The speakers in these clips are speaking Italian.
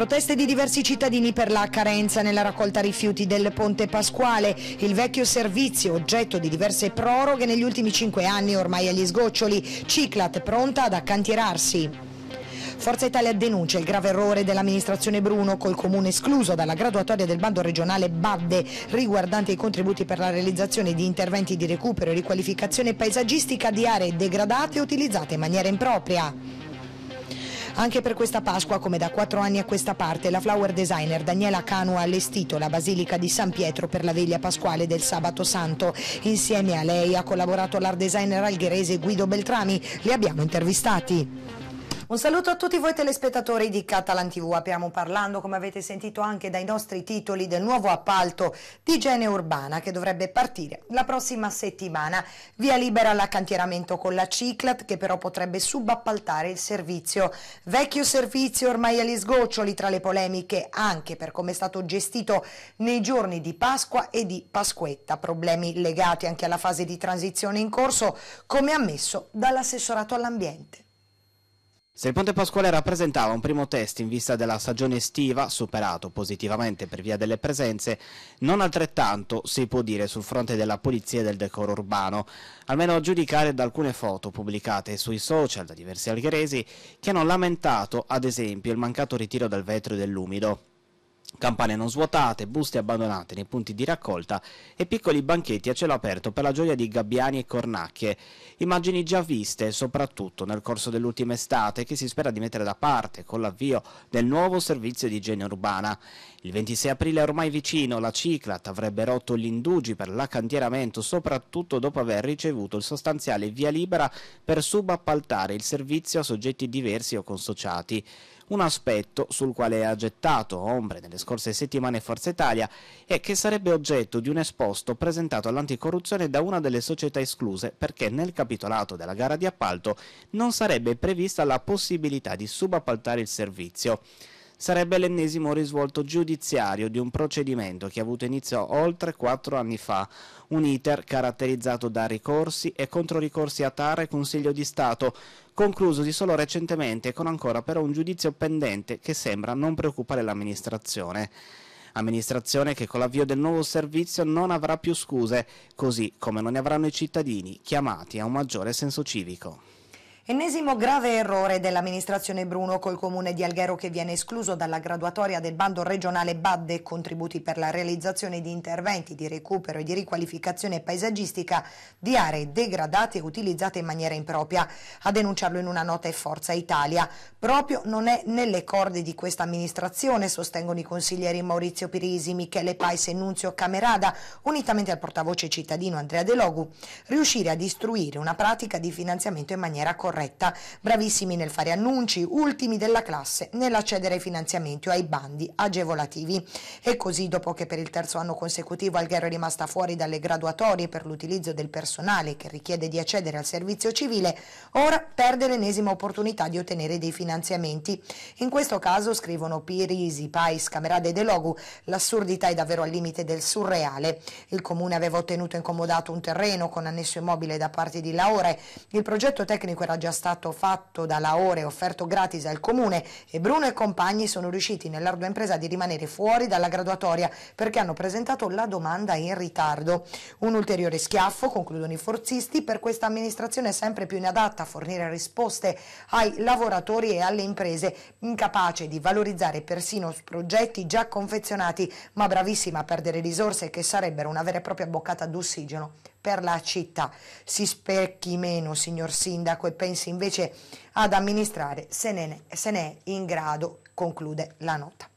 Proteste di diversi cittadini per la carenza nella raccolta rifiuti del Ponte Pasquale, il vecchio servizio oggetto di diverse proroghe negli ultimi cinque anni ormai agli sgoccioli, Ciclat pronta ad accantierarsi. Forza Italia denuncia il grave errore dell'amministrazione Bruno col comune escluso dalla graduatoria del bando regionale Badde riguardante i contributi per la realizzazione di interventi di recupero e riqualificazione paesaggistica di aree degradate utilizzate in maniera impropria. Anche per questa Pasqua, come da quattro anni a questa parte, la flower designer Daniela Cano ha allestito la Basilica di San Pietro per la veglia pasquale del Sabato Santo. Insieme a lei ha collaborato l'art designer algherese Guido Beltrami. Li abbiamo intervistati. Un saluto a tutti voi telespettatori di Catalan TV. Apriamo parlando, come avete sentito anche dai nostri titoli, del nuovo appalto di igiene urbana che dovrebbe partire la prossima settimana. Via libera l'accantieramento con la Ciclat che però potrebbe subappaltare il servizio. Vecchio servizio ormai agli sgoccioli tra le polemiche anche per come è stato gestito nei giorni di Pasqua e di Pasquetta. Problemi legati anche alla fase di transizione in corso come ammesso dall'assessorato all'ambiente. Se il Ponte Pasquale rappresentava un primo test in vista della stagione estiva, superato positivamente per via delle presenze, non altrettanto si può dire sul fronte della pulizia e del decoro urbano, almeno a giudicare da alcune foto pubblicate sui social da diversi algheresi che hanno lamentato, ad esempio, il mancato ritiro del vetro e dell'umido campane non svuotate, buste abbandonate nei punti di raccolta e piccoli banchetti a cielo aperto per la gioia di gabbiani e cornacchie. Immagini già viste, soprattutto nel corso dell'ultima estate, che si spera di mettere da parte con l'avvio del nuovo servizio di igiene urbana. Il 26 aprile è ormai vicino, la Ciclat avrebbe rotto gli indugi per l'accantieramento, soprattutto dopo aver ricevuto il sostanziale via libera per subappaltare il servizio a soggetti diversi o consociati. Un aspetto sul quale ha gettato ombre nelle scorse settimane Forza Italia è che sarebbe oggetto di un esposto presentato all'anticorruzione da una delle società escluse perché nel capitolato della gara di appalto non sarebbe prevista la possibilità di subappaltare il servizio sarebbe l'ennesimo risvolto giudiziario di un procedimento che ha avuto inizio oltre quattro anni fa, un iter caratterizzato da ricorsi e controricorsi a TAR e Consiglio di Stato, conclusosi solo recentemente con ancora però un giudizio pendente che sembra non preoccupare l'amministrazione amministrazione che con l'avvio del nuovo servizio non avrà più scuse, così come non ne avranno i cittadini chiamati a un maggiore senso civico. Ennesimo grave errore dell'amministrazione Bruno col comune di Alghero che viene escluso dalla graduatoria del bando regionale BAD e contributi per la realizzazione di interventi di recupero e di riqualificazione paesaggistica di aree degradate e utilizzate in maniera impropria. A denunciarlo in una nota è Forza Italia. Proprio non è nelle corde di questa amministrazione, sostengono i consiglieri Maurizio Pirisi, Michele Pais e Nunzio Camerada, unitamente al portavoce cittadino Andrea De Logu, riuscire a distruire una pratica di finanziamento in maniera corretta corretta, bravissimi nel fare annunci, ultimi della classe nell'accedere ai finanziamenti o ai bandi agevolativi. E così dopo che per il terzo anno consecutivo Alghero è rimasta fuori dalle graduatorie per l'utilizzo del personale che richiede di accedere al servizio civile, ora perde l'ennesima opportunità di ottenere dei finanziamenti. In questo caso scrivono Pirisi, Pais, Camerade De Logu, l'assurdità è davvero al limite del surreale. Il comune aveva ottenuto incomodato un terreno con annesso immobile da parte di Laore, il progetto tecnico era già stato fatto da Laore, offerto gratis al Comune e Bruno e compagni sono riusciti nell'ardua impresa di rimanere fuori dalla graduatoria perché hanno presentato la domanda in ritardo. Un ulteriore schiaffo, concludono i forzisti, per questa amministrazione sempre più inadatta a fornire risposte ai lavoratori e alle imprese, incapace di valorizzare persino progetti già confezionati, ma bravissima a perdere risorse che sarebbero una vera e propria boccata d'ossigeno per la città. Si specchi meno, signor Sindaco, e pensi invece ad amministrare se ne è, se ne è in grado, conclude la nota.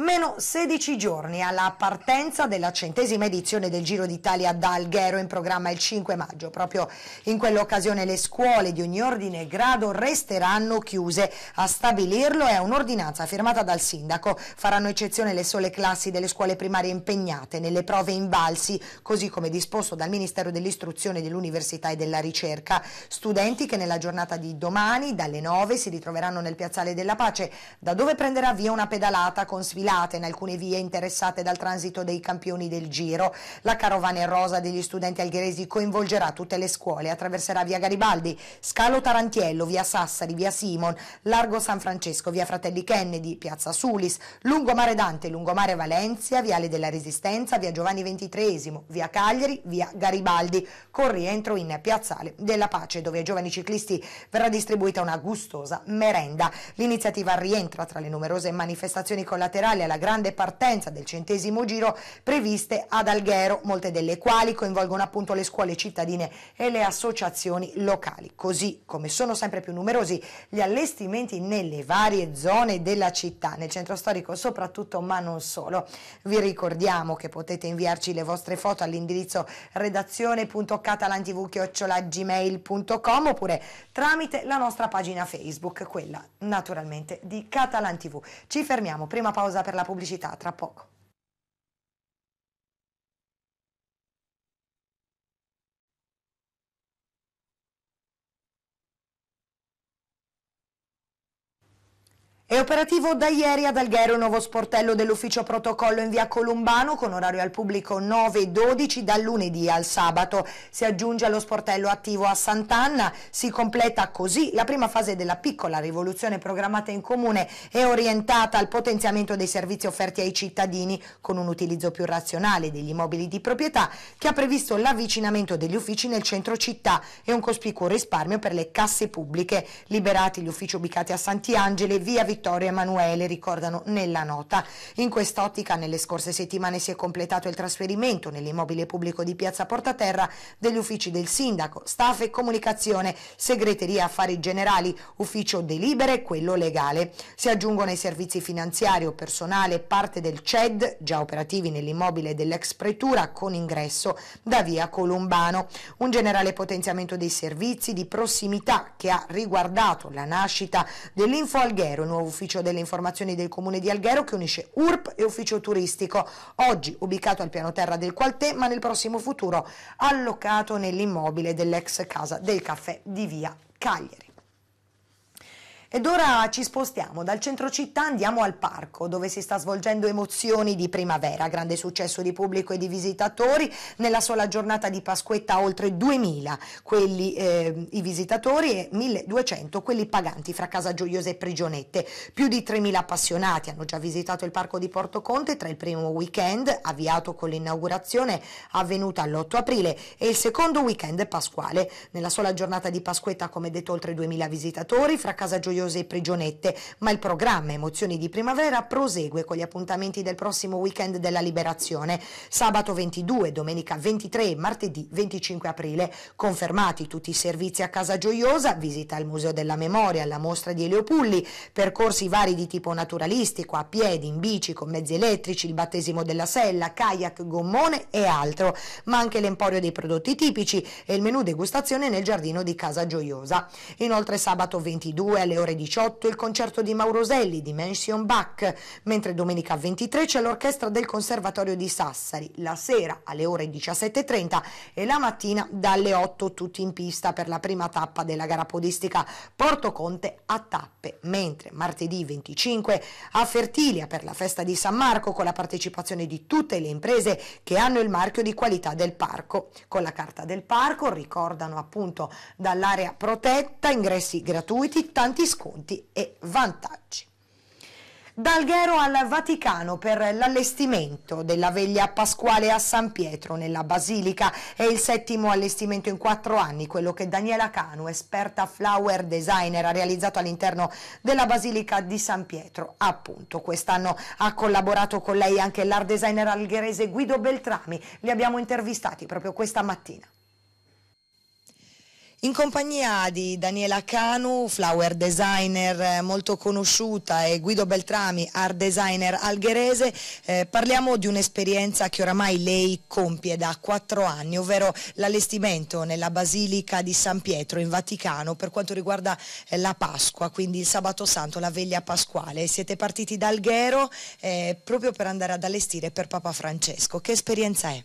Meno 16 giorni alla partenza della centesima edizione del Giro d'Italia da Alghero in programma il 5 maggio. Proprio in quell'occasione le scuole di ogni ordine e grado resteranno chiuse. A stabilirlo è un'ordinanza firmata dal sindaco. Faranno eccezione le sole classi delle scuole primarie impegnate nelle prove in invalsi, così come disposto dal Ministero dell'Istruzione, dell'Università e della Ricerca. Studenti che nella giornata di domani dalle 9 si ritroveranno nel Piazzale della Pace, da dove prenderà via una pedalata con sfilate defilate in alcune vie interessate dal transito dei campioni del Giro. La carovana in rosa degli studenti algheresi coinvolgerà tutte le scuole, attraverserà via Garibaldi, Scalo Tarantiello, via Sassari, via Simon, Largo San Francesco, via Fratelli Kennedy, piazza Sulis, Lungomare Dante, Lungomare Valencia, viale della Resistenza, via Giovanni XXIII, via Cagliari, via Garibaldi, con rientro in piazzale della Pace, dove ai giovani ciclisti verrà distribuita una gustosa merenda. L'iniziativa rientra tra le numerose manifestazioni collaterali finale alla grande partenza del centesimo giro previste ad Alghero, molte delle quali coinvolgono appunto le scuole cittadine e le associazioni locali. Così come sono sempre più numerosi gli allestimenti nelle varie zone della città, nel centro storico soprattutto, ma non solo. Vi ricordiamo che potete inviarci le vostre foto all'indirizzo redazione.catalantv.gmail.com oppure tramite la nostra pagina Facebook, quella naturalmente di Catalan TV. Ci fermiamo, prima pausa per la pubblicità, tra poco. È operativo da ieri ad Alghero il nuovo sportello dell'ufficio protocollo in via Columbano con orario al pubblico 9 12 dal lunedì al sabato. Si aggiunge allo sportello attivo a Sant'Anna, si completa così la prima fase della piccola rivoluzione programmata in comune e orientata al potenziamento dei servizi offerti ai cittadini con un utilizzo più razionale degli immobili di proprietà che ha previsto l'avvicinamento degli uffici nel centro città e un cospicuo risparmio per le casse pubbliche. Liberati gli uffici ubicati a Santi Santiangeli, via Vicino Vittorio Emanuele, ricordano nella nota. In quest'ottica nelle scorse settimane si è completato il trasferimento nell'immobile pubblico di Piazza Portaterra degli uffici del Sindaco, Staff e Comunicazione, Segreteria Affari Generali, Ufficio Delibere e quello legale. Si aggiungono i servizi finanziari o personale parte del CED, già operativi nell'immobile dell'ex pretura con ingresso da via Columbano. Un generale potenziamento dei servizi di prossimità che ha riguardato la nascita dell'Info Alghero, nuovo ufficio delle informazioni del comune di Alghero che unisce URP e ufficio turistico, oggi ubicato al piano terra del Qualtè ma nel prossimo futuro allocato nell'immobile dell'ex casa del caffè di via Cagliari. Ed ora ci spostiamo dal centro città, andiamo al parco dove si sta svolgendo Emozioni di primavera, grande successo di pubblico e di visitatori, nella sola giornata di Pasquetta oltre 2000 quelli, eh, i visitatori e 1200 quelli paganti fra Casa Gioiose e Prigionette, più di 3000 appassionati hanno già visitato il parco di Porto Conte tra il primo weekend avviato con l'inaugurazione avvenuta l'8 aprile e il secondo weekend pasquale, nella sola giornata di Pasquetta come detto oltre 2000 visitatori fra Casa Gioiose orgogliose prigionette, ma il programma Emozioni di Primavera prosegue con gli appuntamenti del prossimo weekend della liberazione, sabato 22, domenica 23 e martedì 25 aprile. Confermati tutti i servizi a Casa Gioiosa, visita al Museo della Memoria, alla mostra di Eleopulli, percorsi vari di tipo naturalistico, a piedi, in bici, con mezzi elettrici, il battesimo della sella, kayak, gommone e altro, ma anche l'emporio dei prodotti tipici e il menù degustazione nel giardino di Casa Gioiosa. Inoltre sabato 22 alle ore ore 18 il concerto di Mauroselli di Mansion Bach, mentre domenica 23 c'è l'orchestra del Conservatorio di Sassari, la sera alle ore 17.30 e la mattina dalle 8 tutti in pista per la prima tappa della gara podistica Porto Conte a tappe, mentre martedì 25 a Fertilia per la festa di San Marco con la partecipazione di tutte le imprese che hanno il marchio di qualità del parco. Con la carta del parco ricordano appunto dall'area protetta ingressi gratuiti, tanti scopi sconti e vantaggi. Dalghero al Vaticano per l'allestimento della veglia pasquale a San Pietro nella Basilica è il settimo allestimento in quattro anni, quello che Daniela Canu, esperta flower designer, ha realizzato all'interno della Basilica di San Pietro. Appunto, quest'anno ha collaborato con lei anche l'art designer algherese Guido Beltrami, li abbiamo intervistati proprio questa mattina. In compagnia di Daniela Canu, flower designer eh, molto conosciuta, e Guido Beltrami, art designer algherese, eh, parliamo di un'esperienza che oramai lei compie da quattro anni, ovvero l'allestimento nella Basilica di San Pietro in Vaticano per quanto riguarda eh, la Pasqua, quindi il Sabato Santo, la veglia pasquale. Siete partiti da Alghero eh, proprio per andare ad allestire per Papa Francesco. Che esperienza è?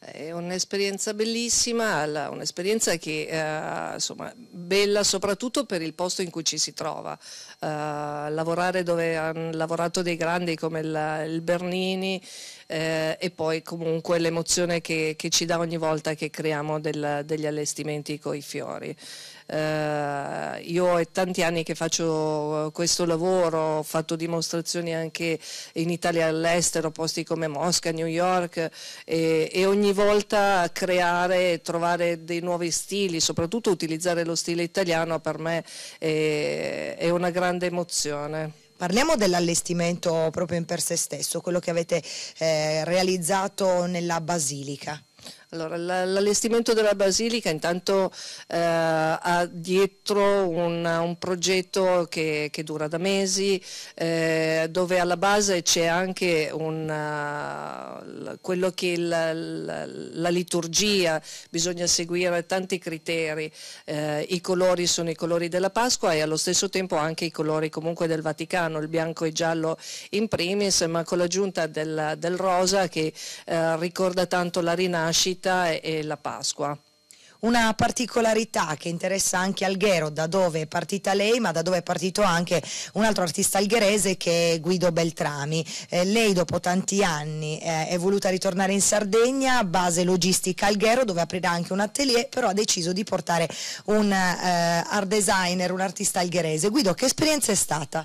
È un'esperienza bellissima, un'esperienza che eh, insomma bella soprattutto per il posto in cui ci si trova. Eh, lavorare dove hanno lavorato dei grandi come il, il Bernini eh, e poi comunque l'emozione che, che, ci dà ogni volta che creiamo del, degli allestimenti con i fiori. Eh, io è tanti anni che faccio eh, questo lavoro, ho fatto dimostrazioni anche in Italia e all'estero, posti come Mosca, New York e, e ogni volta creare e trovare dei nuovi stili, soprattutto utilizzare lo stile italiano per me è, è una grande emozione. Parliamo dell'allestimento proprio in per sé stesso, quello che avete eh, realizzato nella Basilica. Allora, l'allestimento della Basilica intanto eh, ha dietro un, un progetto che, che, dura da mesi, eh, dove alla base c'è anche un, eh, quello che la, la, la, liturgia, bisogna seguire tanti criteri, eh, i colori sono i colori della Pasqua e allo stesso tempo anche i colori comunque del Vaticano, il bianco e il giallo in primis, ma con l'aggiunta del, del rosa che eh, ricorda tanto la rinascita nascita e, e la Pasqua. Una particolarità che interessa anche Alghero, da dove è partita lei, ma da dove è partito anche un altro artista algherese che è Guido Beltrami. Eh, lei dopo tanti anni eh, è voluta ritornare in Sardegna, base logistica Alghero, dove aprirà anche un atelier, però ha deciso di portare un eh, art designer, un artista algherese. Guido, che esperienza è stata?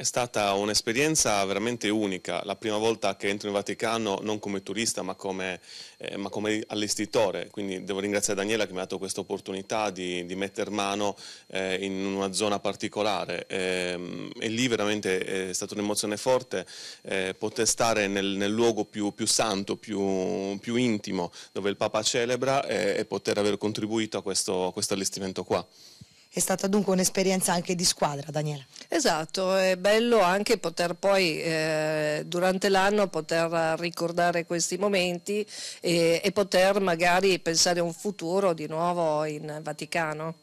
È stata un'esperienza veramente unica, la prima volta che entro in Vaticano non come turista ma come, eh, ma come allestitore, quindi devo ringraziare Daniela che mi ha dato questa opportunità di, di mettere mano eh, in una zona particolare eh, e lì veramente eh, è stata un'emozione forte eh, poter stare nel, nel luogo più, più santo, più, più, intimo dove il Papa celebra eh, e, poter aver contribuito a questo, a questo allestimento qua. È stata dunque un'esperienza anche di squadra, Daniela. Esatto, è bello anche poter poi eh, durante l'anno poter ricordare questi momenti e, eh, e poter magari pensare a un futuro di nuovo in Vaticano.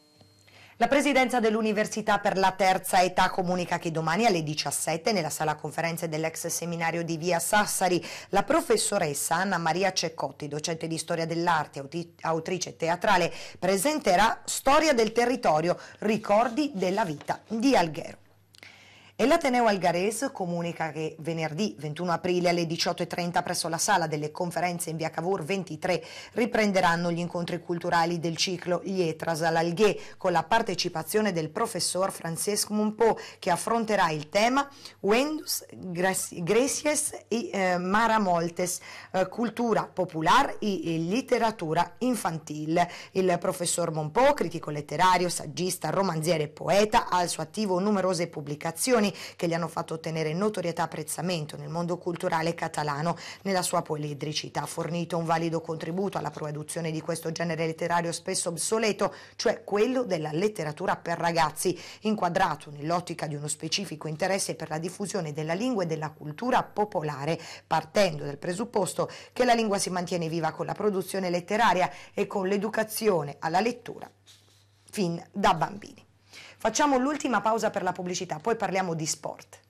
La presidenza dell'Università per la Terza Età comunica che domani alle 17 nella sala conferenze dell'ex seminario di Via Sassari la professoressa Anna Maria Ceccotti, docente di storia dell'arte, e autrice teatrale, presenterà Storia del territorio, ricordi della vita di Alghero. E l'Ateneo Algarese comunica che venerdì 21 aprile alle 18.30 presso la sala delle conferenze in via Cavour 23 riprenderanno gli incontri culturali del ciclo Lietras all'Alghè con la partecipazione del professor Francesco Munpo che affronterà il tema Wendus Gracies y eh, Maramoltes, eh, cultura popolare e letteratura infantile. Il professor Monpo, critico letterario, saggista, romanziere e poeta, ha al suo attivo numerose pubblicazioni canzoni che gli hanno fatto ottenere notorietà e apprezzamento nel mondo culturale catalano. Nella sua poliedricità ha fornito un valido contributo alla produzione di questo genere letterario spesso obsoleto, cioè quello della letteratura per ragazzi, inquadrato nell'ottica di uno specifico interesse per la diffusione della lingua e della cultura popolare, partendo dal presupposto che la lingua si mantiene viva con la produzione letteraria e con l'educazione alla lettura fin da bambini. Facciamo l'ultima pausa per la pubblicità, poi parliamo di sport.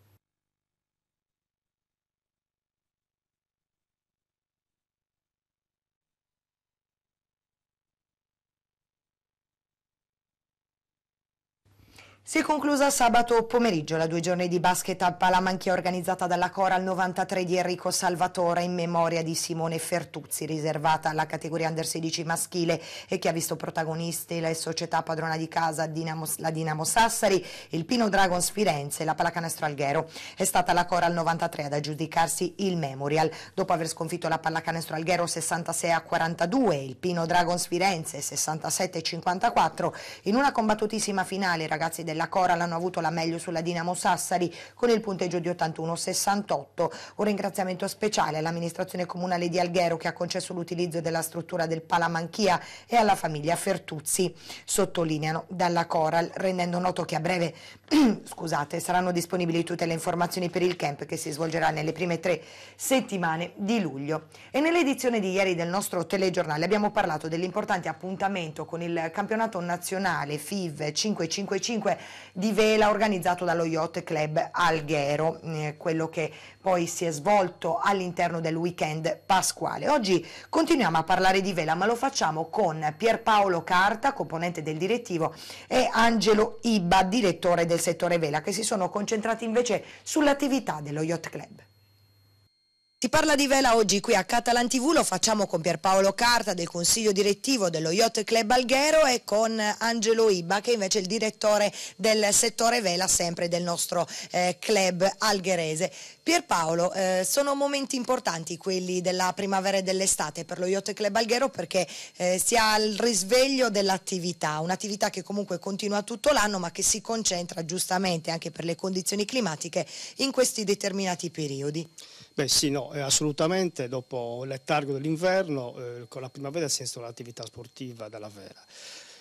Si è conclusa sabato pomeriggio la due giorni di basket al Palamanchia organizzata dalla Cora al 93 di Enrico Salvatore in memoria di Simone Fertuzzi, riservata alla categoria under 16 maschile e che ha visto protagonisti la società padrona di casa Dinamo, la Dinamo Sassari, il Pino Dragons Firenze e la Pallacanestro Alghero. È stata la Cora al 93 ad aggiudicarsi il Memorial, dopo aver sconfitto la Pallacanestro Alghero 66 a 42, il Pino Dragons Firenze 67 a 54, in una combattutissima finale i ragazzi della la Coral hanno avuto la meglio sulla Dinamo Sassari con il punteggio di 81-68. Un ringraziamento speciale all'amministrazione comunale di Alghero che ha concesso l'utilizzo della struttura del Palamanchia e alla famiglia Fertuzzi, sottolineano dalla Coral, rendendo noto che a breve scusate, saranno disponibili tutte le informazioni per il camp che si svolgerà nelle prime tre settimane di luglio. E nell'edizione di ieri del nostro telegiornale abbiamo parlato dell'importante appuntamento con il campionato nazionale FIV 555 di vela organizzato dallo Yacht Club Alghero, eh, quello che poi si è svolto all'interno del weekend pasquale. Oggi continuiamo a parlare di vela, ma lo facciamo con Pierpaolo Carta, componente del direttivo, e Angelo Iba, direttore del settore vela, che si sono concentrati invece sull'attività dello Yacht Club. Si parla di vela oggi qui a Catalan TV, lo facciamo con Pierpaolo Carta del consiglio direttivo dello Yacht Club Alghero e con Angelo Ibba che invece è il direttore del settore vela sempre del nostro eh, club algherese. Pierpaolo, eh, sono momenti importanti quelli della primavera e dell'estate per lo Yacht Club Alghero perché eh, si ha il risveglio dell'attività, un'attività che comunque continua tutto l'anno ma che si concentra giustamente anche per le condizioni climatiche in questi determinati periodi. Beh sì, no, eh, assolutamente dopo il lettargo dell'inverno eh, con la primavera si è installata l'attività sportiva della vela.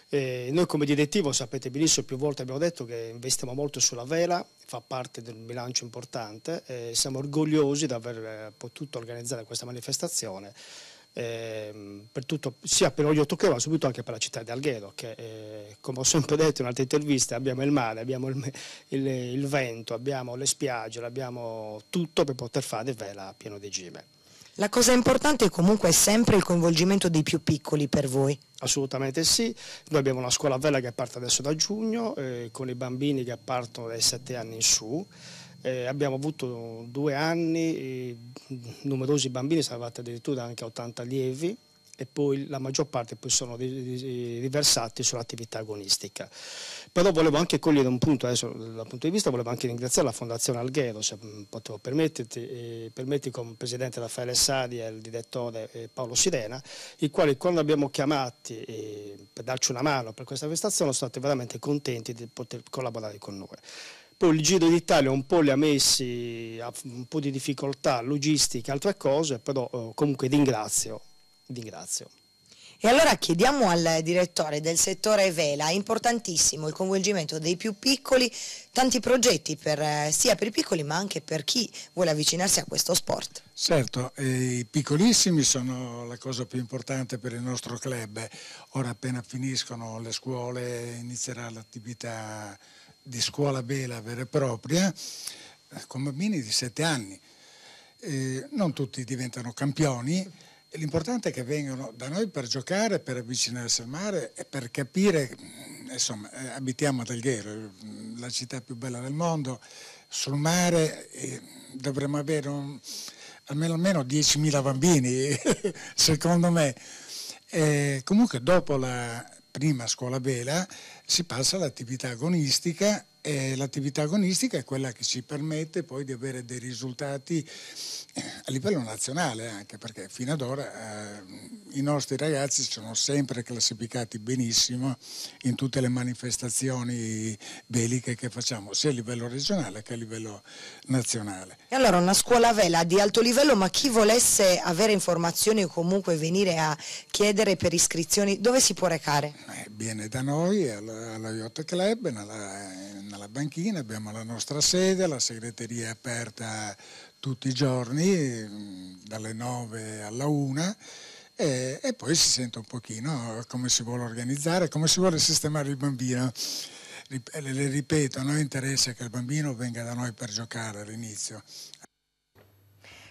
Eh, noi come direttivo sapete benissimo, più volte abbiamo detto che investiamo molto sulla vela, fa parte del bilancio importante, eh, siamo orgogliosi di aver eh, potuto organizzare questa manifestazione Ehm, per tutto, sia per Oglio Tocchè ma soprattutto anche per la città di Alghero che eh, come ho sempre detto in altre interviste abbiamo il mare, abbiamo il, il, il vento, abbiamo le spiagge, abbiamo tutto per poter fare vela a pieno regime. La cosa importante comunque è sempre il coinvolgimento dei più piccoli per voi. Assolutamente sì, noi abbiamo una scuola a vela che parte adesso da giugno eh, con i bambini che partono dai 7 anni in su eh, abbiamo avuto due anni, eh, numerosi bambini, siamo arrivati addirittura anche a 80 allievi e poi la maggior parte poi sono riversati sull'attività agonistica. Però volevo anche cogliere un punto, adesso dal punto di vista volevo anche ringraziare la Fondazione Alghero, se potevo permetterti, eh, permetti come Presidente Raffaele Sadi e il Direttore eh, Paolo Sirena, i quali quando abbiamo chiamati eh, per darci una mano per questa manifestazione sono stati veramente contenti di poter collaborare con noi. Poi il Giro d'Italia un po' le ha messi a un po' di difficoltà logistica, altre cose, però eh, comunque ringrazio, ringrazio. E allora chiediamo al direttore del settore vela, è importantissimo il coinvolgimento dei più piccoli, tanti progetti per, eh, sia per i piccoli ma anche per chi vuole avvicinarsi a questo sport. Certo, i piccolissimi sono la cosa più importante per il nostro club, ora appena finiscono le scuole inizierà l'attività di scuola Bela vera e propria eh, con bambini di 7 anni. Eh, non tutti diventano campioni, l'importante è che vengano da noi per giocare, per avvicinarsi al mare e per capire, mm, insomma, eh, abitiamo ad Alghero, mm, la città più bella del mondo, sul mare eh, dovremmo avere un, almeno, almeno 10.000 bambini, secondo me. Eh, comunque dopo la prima scuola Bela si passa all'attività agonistica eh, l'attività agonistica è quella che ci permette poi di avere dei risultati eh, a livello nazionale anche, perché fino ad ora eh, i nostri ragazzi sono sempre classificati benissimo in tutte le manifestazioni beliche che facciamo, sia a livello regionale che a livello nazionale. E allora una scuola vela di alto livello, ma chi volesse avere informazioni o comunque venire a chiedere per iscrizioni, dove si può recare? Eh, viene da noi, alla, alla Yacht Club, nella, nella alla banchina, abbiamo la nostra sede, la segreteria è aperta tutti i giorni, mm, dalle 9 alla 1. E, e, poi si sente un pochino come si vuole organizzare, come si vuole sistemare il bambino. Le ripeto, a noi interessa che il bambino venga da noi per giocare all'inizio,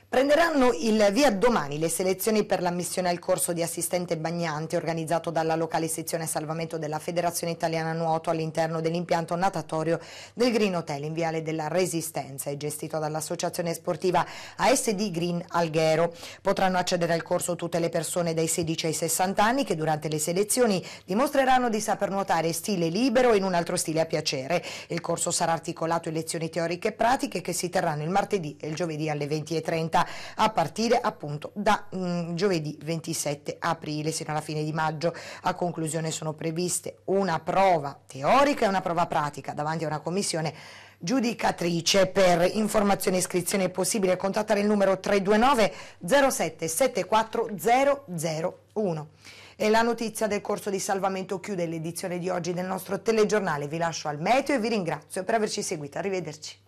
Prenderanno il via domani le selezioni per l'ammissione al corso di assistente bagnante organizzato dalla locale sezione salvamento della Federazione Italiana Nuoto all'interno dell'impianto natatorio del Green Hotel in Viale della Resistenza e gestito dall'associazione sportiva ASD Green Alghero. Potranno accedere al corso tutte le persone dai 16 ai 60 anni che durante le selezioni dimostreranno di saper nuotare stile libero in un altro stile a piacere. Il corso sarà articolato in lezioni teoriche e pratiche che si terranno il martedì e il giovedì alle 20.30 attività a partire appunto da mh, mm, giovedì 27 aprile sino alla fine di maggio. A conclusione sono previste una prova teorica e una prova pratica davanti a una commissione giudicatrice. Per informazioni e iscrizioni è possibile contattare il numero 329 07 001 E la notizia del corso di salvamento chiude l'edizione di oggi del nostro telegiornale. Vi lascio al meteo e vi ringrazio per averci seguito. Arrivederci.